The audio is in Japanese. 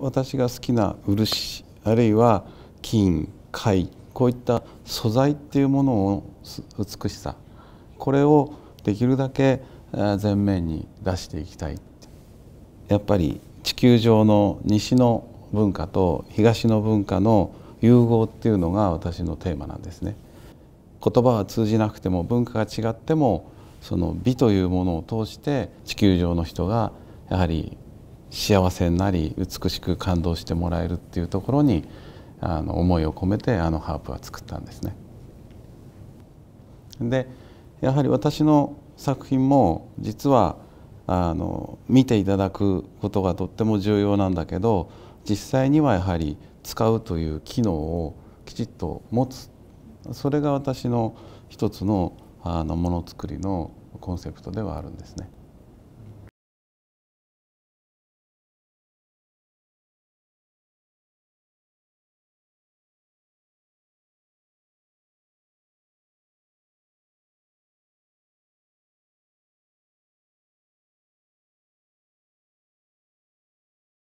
私が好きな漆あるいは金貝こういった素材っていうものを美しさこれをできるだけ前面に出していきたいやっぱり地球上の西の文化と東の文化の融合っていうのが私のテーマなんですね言葉は通じなくても文化が違ってもその美というものを通して地球上の人がやはり幸せになり美しく感動してもらえるっていうところにあの思いを込めてあのハープは作ったんですね。でやはり私の作品も実はあの見ていただくことがとっても重要なんだけど実際にはやはり使うという機能をきちっと持つそれが私の一つのあのものづくりのコンセプトではあるんですね。